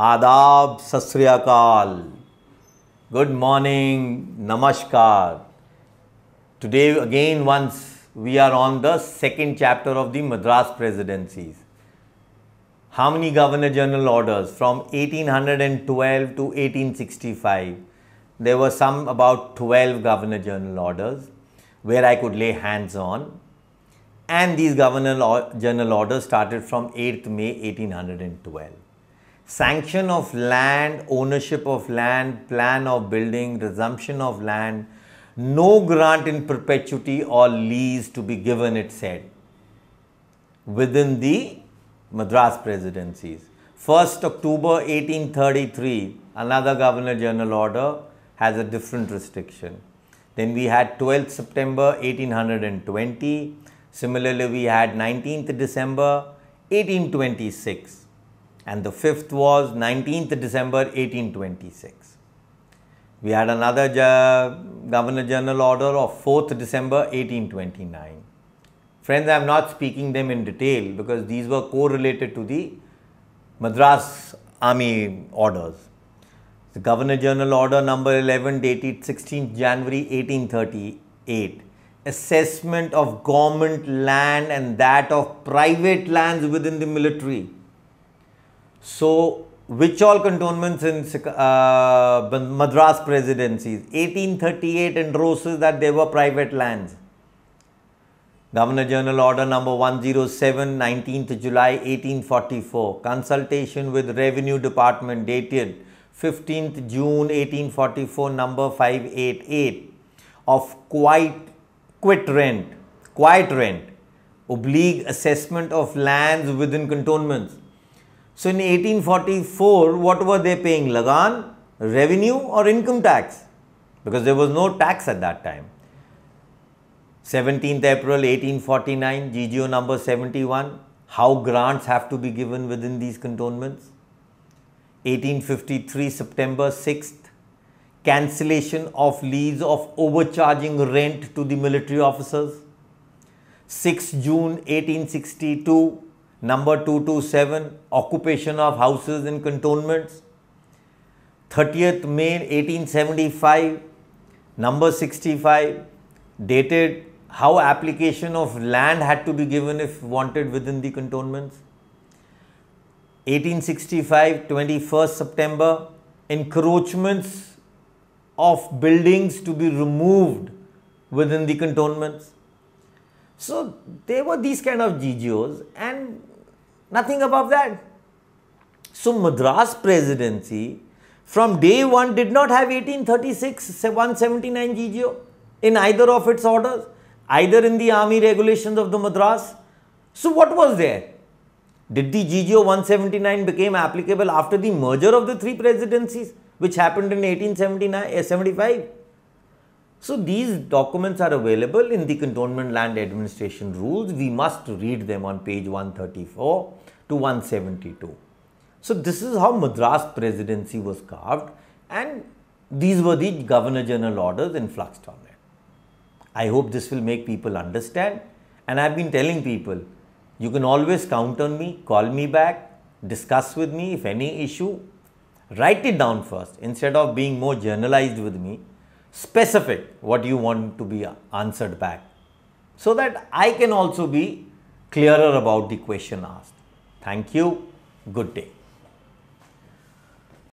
आदाब सस्रियाकाल good morning नमस्कार today again once we are on the second chapter of the Madras Presidencies. How many Governor General orders from 1812 to 1865? There were some about 12 Governor General orders where I could lay hands on. And these Governor General orders started from 8th May 1812 sanction of land, ownership of land, plan of building, resumption of land, no grant in perpetuity or lease to be given, it said, within the Madras presidencies. 1st October 1833, another Governor General order has a different restriction. Then we had 12th September 1820. Similarly, we had 19th December 1826 and the fifth was 19th December 1826. We had another Governor General order of 4th December 1829. Friends, I am not speaking them in detail because these were correlated to the Madras Army orders. The Governor General Order number 11 dated 16th January 1838 assessment of government land and that of private lands within the military so, which all cantonments in uh, Madras presidencies? 1838 endorses that they were private lands. Governor General Order number 107, 19th July 1844. Consultation with Revenue Department dated 15th June 1844, number 588 of quite quit rent, quiet rent, oblique assessment of lands within cantonments. So, in 1844, what were they paying? Lagan, revenue or income tax? Because there was no tax at that time. 17th April 1849, GGO number 71, how grants have to be given within these cantonments. 1853 September 6th, cancellation of leaves of overcharging rent to the military officers. 6 June 1862, Number 227, occupation of houses in cantonments. 30th May 1875, number 65, dated how application of land had to be given if wanted within the cantonments. 1865, 21st September, encroachments of buildings to be removed within the cantonments. So, there were these kind of GGOs and Nothing above that. So Madras presidency from day one did not have 1836, 179 GGO in either of its orders, either in the army regulations of the Madras. So what was there? Did the GGO 179 became applicable after the merger of the three presidencies which happened in 1879, 75? Eh, so these documents are available in the Cantonment Land Administration rules. We must read them on page 134 to 172. So this is how Madras presidency was carved and these were the Governor General orders in flux document. I hope this will make people understand and I have been telling people you can always count on me, call me back, discuss with me if any issue. Write it down first instead of being more generalized with me specific what you want to be answered back so that I can also be clearer about the question asked. Thank you. Good day.